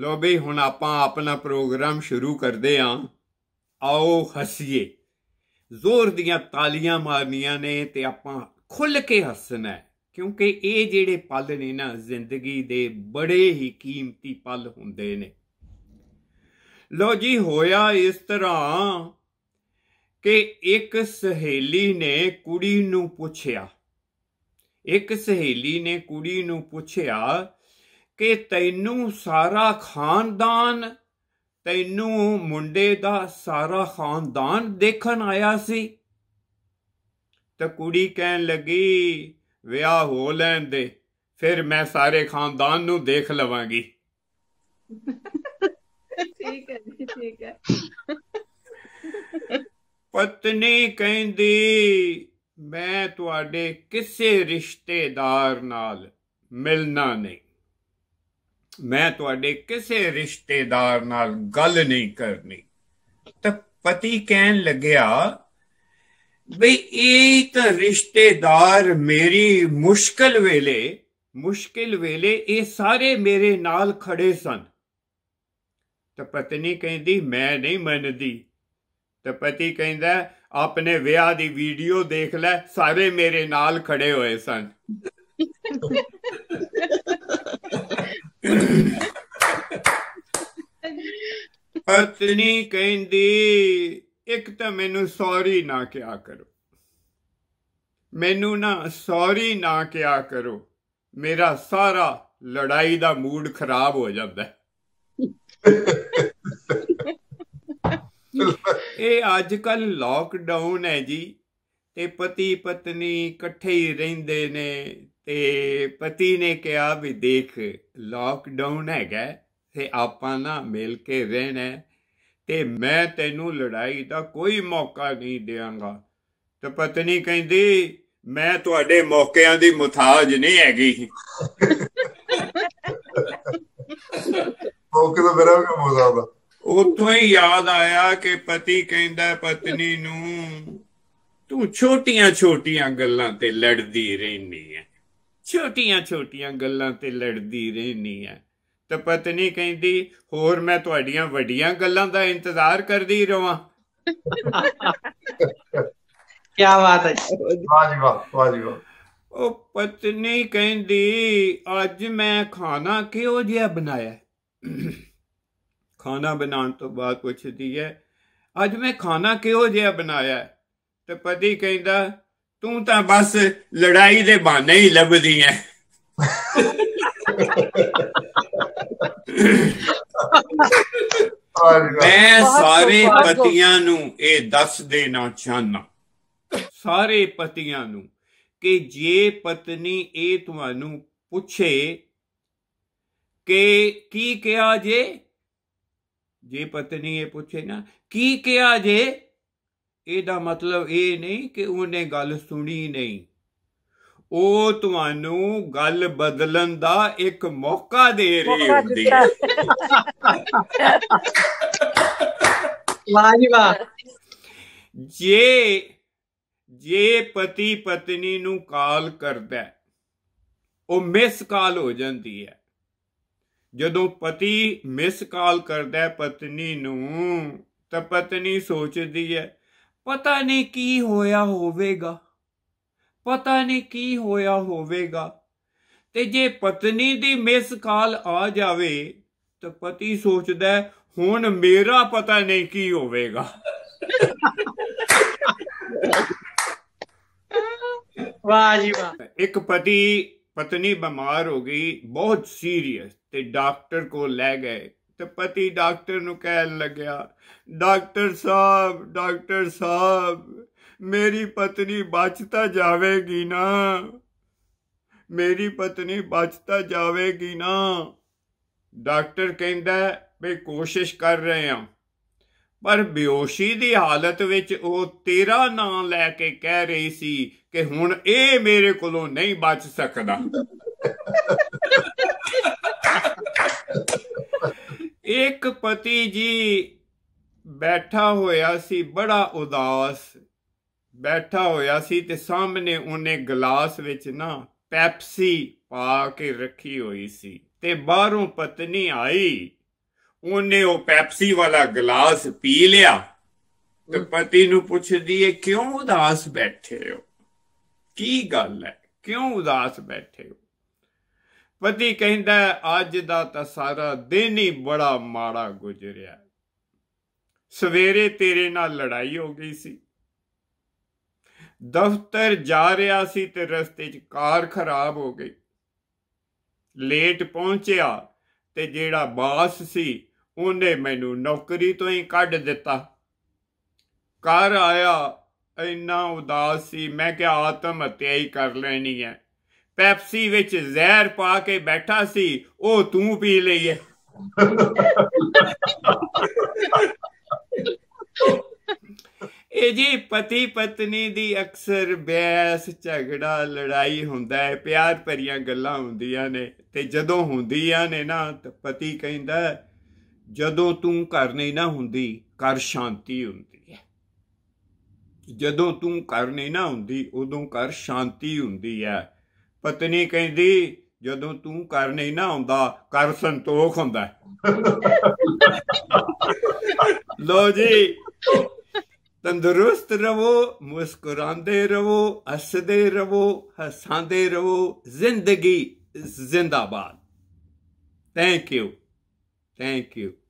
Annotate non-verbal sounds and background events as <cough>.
ਲੋ ਬਈ ਹੁਣ ਆਪਾਂ ਆਪਣਾ ਪ੍ਰੋਗਰਾਮ ਸ਼ੁਰੂ ਕਰਦੇ ਆਂ ਆਓ ਹੱਸੀਏ ਜ਼ੋਰ ਦੀਆਂ ਤਾਲੀਆਂ ਮਾਰਨੀਆਂ ਨੇ ਤੇ ਆਪਾਂ ਖੁੱਲ ਕੇ ਹੱਸਣਾ ਕਿਉਂਕਿ ਇਹ ਜਿਹੜੇ ਪਲ ਨੇ ਨਾ ਜ਼ਿੰਦਗੀ ਦੇ ਬੜੇ ਹੀ ਕੀਮਤੀ ਪਲ ਹੁੰਦੇ ਨੇ ਲੋ ਜੀ ਹੋਇਆ ਇਸ ਤਰ੍ਹਾਂ ਕਿ ਇੱਕ ਸਹੇਲੀ ਨੇ ਕੁੜੀ ਨੂੰ ਪੁੱਛਿਆ ਇੱਕ ਸਹੇਲੀ ਨੇ ਕੁੜੀ ਨੂੰ ਪੁੱਛਿਆ ਕਿ ਤੈਨੂੰ ਸਾਰਾ ਖਾਨਦਾਨ ਤੈਨੂੰ ਮੁੰਡੇ ਦਾ ਸਾਰਾ ਖਾਨਦਾਨ ਦੇਖਣ ਆਇਆ ਸੀ ਤਾਂ ਕੁੜੀ ਕਹਿਣ ਲੱਗੀ ਵਿਆਹ ਹੋ ਲੈਣ ਦੇ ਫਿਰ ਮੈਂ ਸਾਰੇ ਖਾਨਦਾਨ ਨੂੰ ਦੇਖ ਲਵਾਂਗੀ ਠੀਕ ਹੈ ਜੀ ਠੀਕ ਹੈ ਪਤਨੀ ਕਹਿੰਦੀ ਮੈਂ ਤੁਹਾਡੇ ਕਿਸੇ ਰਿਸ਼ਤੇਦਾਰ ਨਾਲ ਮਿਲਣਾ ਨਹੀਂ ਮੈਂ ਤੁਹਾਡੇ ਕਿਸੇ ਰਿਸ਼ਤੇਦਾਰ ਨਾਲ ਗੱਲ ਨਹੀਂ ਕਰਨੀ ਤਾਂ ਪਤੀ ਕਹਿਣ ਲੱਗਿਆ ਵੀ ਇਹ ਤਾਂ ਰਿਸ਼ਤੇਦਾਰ ਮੇਰੀ ਮੁਸ਼ਕਲ ਵੇਲੇ ਮੁਸ਼ਕਲ ਵੇਲੇ ਇਹ ਸਾਰੇ ਮੇਰੇ ਨਾਲ ਖੜੇ ਸਨ ਤਾਂ ਪਤਨੀ ਕਹਿੰਦੀ ਮੈਂ ਨਹੀਂ ਮੰਨਦੀ ਤਾਂ ਪਤੀ ਕਹਿੰਦਾ ਆਪਣੇ ਵਿਆਹ ਦੀ ਵੀਡੀਓ ਦੇਖ ਲੈ ਸਾਰੇ ਮੇਰੇ ਨਾਲ ਖੜੇ ਹੋਏ ਸਨ <laughs> ਪਤਨੀ ਕਹਿੰਦੀ ਇੱਕ ਤਾਂ ਮੈਨੂੰ ਸੌਰੀ ਨਾ ਕਿਹਾ ਕਰੋ ਮੈਨੂੰ ਨਾ ਸੌਰੀ ਨਾ ਕਿਹਾ ਕਰੋ ਮੇਰਾ ਸਾਰਾ ਲੜਾਈ ਦਾ ਮੂਡ ਖਰਾਬ ਹੋ ਜਾਂਦਾ ਹੈ ਇਹ ਅੱਜ ਕੱਲ ਲਾਕਡਾਊਨ ਹੈ ਜੀ ਤੇ ਪਤੀ ਪਤਨੀ ਇਕੱਠੇ ਹੀ ਰਹਿੰਦੇ ਨੇ ਤੇ ਪਤੀ ਨੇ ਕਿਹਾ ਵੀ ਦੇਖ ਲਾਕਡਾਊਨ ਹੈਗਾ ਤੇ ਆਪਾਂ ਨਾ ਮਿਲ ਕੇ ਰਹਿਣਾ ਤੇ ਮੈਂ ਤੈਨੂੰ ਲੜਾਈ ਦਾ ਕੋਈ ਮੌਕਾ ਨਹੀਂ ਦੇਵਾਂਗਾ ਤੇ ਪਤਨੀ ਕਹਿੰਦੀ ਮੈਂ ਤੁਹਾਡੇ ਮੌਕਿਆਂ ਦੀ ਮੁਤਾਜ ਨਹੀਂ ਹੈਗੀ ਮੌਕੇ ਦਾ ਮੇਰਾ ਵੀ ਮੌਜ਼ਾਦਾ ਉਤੋਂ ਹੀ ਯਾਦ ਆਇਆ ਕਿ ਪਤੀ ਕਹਿੰਦਾ ਪਤਨੀ ਨੂੰ ਤੂੰ ਛੋਟੀਆਂ ਛੋਟੀਆਂ ਗੱਲਾਂ ਤੇ ਲੜਦੀ ਰਹਿਨੀ ਹੈ ਛੋਟੀਆਂ-ਛੋਟੀਆਂ ਗੱਲਾਂ ਤੇ ਲੜਦੀ ਰਹਿਣੀ ਐ ਤਾਂ ਪਤਨੀ ਕਹਿੰਦੀ ਹੋਰ ਮੈਂ ਤੁਹਾਡੀਆਂ ਵੱਡੀਆਂ ਗੱਲਾਂ ਦਾ ਇੰਤਜ਼ਾਰ ਕਰਦੀ ਰਵਾਂ ਕੀ ਬਾਤ ਹੈ ਵਾਹ ਜੀ ਵਾਹ ਵਾਹ ਜੀ ਵਾਹ ਉਹ ਪਤਨੀ ਕਹਿੰਦੀ ਅੱਜ ਮੈਂ ਖਾਣਾ ਕਿਉਂ ਜਿਹਾ ਬਣਾਇਆ ਖਾਣਾ ਬਣਾਉਣ ਤੋਂ ਬਾਅਦ ਪੁੱਛਦੀ ਹੈ ਅੱਜ ਮੈਂ ਖਾਣਾ ਕਿਉਂ ਜਿਹਾ ਬਣਾਇਆ ਤੇ ਪਤੀ ਕਹਿੰਦਾ ਤੂੰ ਤਾਂ ਬਸ ਲੜਾਈ ਦੇ ਬਹਾਨੇ ਹੀ ਲੱਭਦੀ ਐ ਮੈਂ ਸਾਰੇ ਪਤੀਆਂ ਨੂੰ ਇਹ ਦੱਸ ਦੇਣਾ ਚਾਹਨਾ ਸਾਰੇ ਪਤੀਆਂ ਨੂੰ ਕਿ ਜੇ ਪਤਨੀ ਇਹ ਤੁਹਾਨੂੰ ਪੁੱਛੇ ਕਿ ਕੀ ਕਿਹਾ ਜੇ ਜੇ ਪਤਨੀ ਇਹ ਪੁੱਛੇ ਨਾ ਕੀ ਕਿਹਾ ਜੇ ਇਹਦਾ ਮਤਲਬ ਇਹ ਨਹੀਂ ਕਿ ਉਹਨੇ ਗੱਲ ਸੁਣੀ ਨਹੀਂ ਉਹ ਤੁਹਾਨੂੰ ਗੱਲ ਬਦਲਣ ਦਾ ਇੱਕ ਮੌਕਾ ਦੇ ਰਹੀ ਹੁੰਦੀ ਹੈ ਵਾਹ ਜੀ ਵਾਹ ਜੇ ਜੇ ਪਤੀ ਪਤਨੀ ਨੂੰ ਕਾਲ ਕਰਦਾ ਉਹ ਮਿਸ ਕਾਲ ਹੋ ਜਾਂਦੀ ਹੈ ਜਦੋਂ ਪਤੀ ਮਿਸ ਕਾਲ ਕਰਦਾ ਪਤਨੀ ਨੂੰ ਤਾਂ ਪਤਨੀ ਸੋਚਦੀ ਹੈ ਪਤਾ ਨਹੀਂ ਕੀ ਹੋਇਆ ਹੋਵੇਗਾ ਪਤਾ ਨਹੀਂ ਕੀ ਹੋਇਆ ਹੋਵੇਗਾ ਤੇ ਜੇ ਪਤਨੀ ਦੀ ਮਿਸ ਕਾਲ ਆ ਜਾਵੇ ਤਾਂ ਪਤੀ ਸੋਚਦਾ ਹੁਣ ਮੇਰਾ ਪਤਾ ਨਹੀਂ ਕੀ ਹੋਵੇਗਾ ਵਾਹ ਜੀ ਵਾਹ ਇੱਕ ਪਤੀ ਪਤਨੀ ਬਿਮਾਰ ਹੋ ਗਈ ਬਹੁਤ ਸੀਰੀਅਸ ਤੇ ਡਾਕਟਰ ਕੋ ਲੈ ਗਏ ਤੇ ਪਤੀ ਡਾਕਟਰ ਨੂੰ ਕਹਿਣ ਲੱਗਿਆ ਡਾਕਟਰ ਸਾਹਿਬ ਡਾਕਟਰ ਸਾਹਿਬ ਮੇਰੀ ਪਤਨੀ ਬਚਤਾ ਜਾਵੇਗੀ ਨਾ ਮੇਰੀ ਪਤਨੀ ਬਚਤਾ ਜਾਵੇਗੀ ਨਾ ਡਾਕਟਰ ਕਹਿੰਦਾ ਵੀ ਕੋਸ਼ਿਸ਼ ਕਰ ਰਹੇ ਹਾਂ ਪਰ ਬਿਓਸ਼ੀ ਦੀ ਹਾਲਤ ਵਿੱਚ ਉਹ ਤੇਰਾ ਨਾਂ ਲੈ ਕੇ ਕਹਿ ਰਹੀ ਸੀ ਕਿ ਹੁਣ ਇਹ ਮੇਰੇ ਕੋਲੋਂ ਨਹੀਂ ਬਚ ਸਕਦਾ ਇੱਕ ਪਤੀ ਜੀ ਬੈਠਾ ਹੋਇਆ ਸੀ ਬੜਾ ਉਦਾਸ ਬੈਠਾ ਹੋਇਆ ਸੀ ਤੇ ਸਾਹਮਣੇ ਉਹਨੇ ਗਲਾਸ ਵਿੱਚ ਨਾ ਪੈਪਸੀ ਪਾ ਕੇ ਰੱਖੀ ਹੋਈ ਸੀ ਤੇ ਬਾਹਰੋਂ ਪਤਨੀ ਆਈ ਉਹਨੇ ਉਹ ਪੈਪਸੀ ਵਾਲਾ ਗਲਾਸ ਪੀ ਲਿਆ ਤੇ ਪਤੀ ਨੂੰ ਪੁੱਛਦੀ ਏ ਕਿਉਂ ਉਦਾਸ ਬੈਠੇ ਹੋ ਕੀ ਗੱਲ ਹੈ ਕਿਉਂ ਉਦਾਸ ਬੈਠੇ ਹੋ ਪਤੀ ਕਹਿੰਦਾ ਅੱਜ ਦਾ ਤਾਂ ਸਾਰਾ ਦਿਨ ਹੀ ਬੜਾ ਮਾੜਾ ਗੁਜ਼ਰਿਆ ਸਵੇਰੇ ਤੇਰੇ ਨਾਲ ਲੜਾਈ ਹੋ ਗਈ ਸੀ ਦਫ਼ਤਰ ਜਾ ਰਿਹਾ ਸੀ ਤੇ ਰਸਤੇ 'ਚ ਕਾਰ ਖਰਾਬ ਹੋ ਗਈ ਲੇਟ ਪਹੁੰਚਿਆ ਤੇ ਜਿਹੜਾ ਬਾਸ ਸੀ ਉਹਨੇ ਮੈਨੂੰ ਨੌਕਰੀ ਤੋਂ ਹੀ ਕੱਢ ਦਿੱਤਾ ਘਰ ਆਇਆ ਇੰਨਾ ਉਦਾਸ ਸੀ ਮੈਂ ਕਿਹਾ ਆਤਮ ਹੱਤਿਆ ਹੀ ਕਰ ਲੈਣੀ ਹੈ ਪੈਪਸੀ ਵਿੱਚ ਜ਼ਹਿਰ ਪਾ ਕੇ ਬੈਠਾ ਸੀ ਉਹ ਤੂੰ ਪੀ ਲਈ ਹੈ ਇਹ ਜੀ ਪਤੀ ਪਤਨੀ ਦੀ ਅਕਸਰ ਬਹਿਸ ਝਗੜਾ ਲੜਾਈ ਹੁੰਦਾ ਹੈ ਪਿਆਰ ਭਰੀਆਂ ਗੱਲਾਂ ਹੁੰਦੀਆਂ ਨੇ ਤੇ ਜਦੋਂ ਹੁੰਦੀਆਂ ਨੇ ਨਾ ਤਾਂ ਪਤੀ ਕਹਿੰਦਾ ਜਦੋਂ ਤੂੰ ਘਰ ਨਹੀਂ ਨਾ ਹੁੰਦੀ ਘਰ ਸ਼ਾਂਤੀ ਹੁੰਦੀ ਹੈ ਜਦੋਂ ਤੂੰ ਘਰ ਨਹੀਂ ਨਾ ਹੁੰਦੀ ਉਦੋਂ ਘਰ ਸ਼ਾਂਤੀ ਹੁੰਦੀ ਹੈ ਪਤਨੀ ਕਹਿੰਦੀ ਜਦੋਂ ਤੂੰ ਕਰ ਨਹੀਂ ਨਾ ਹੁੰਦਾ ਕਰ ਸੰਤੋਖ ਹੁੰਦਾ <laughs> ਲੋ ਜੀ ਤੰਦਰੁਸਤ ਰਹੋ ਮੁਸਕਰਾਉਂਦੇ ਰਹੋ ਹੱਸਦੇ ਰਹੋ ਹਸਾਂਦੇ ਰਹੋ ਜ਼ਿੰਦਗੀ ਜ਼ਿੰਦਾਬਾਦ ਥੈਂਕ ਯੂ ਥੈਂਕ ਯੂ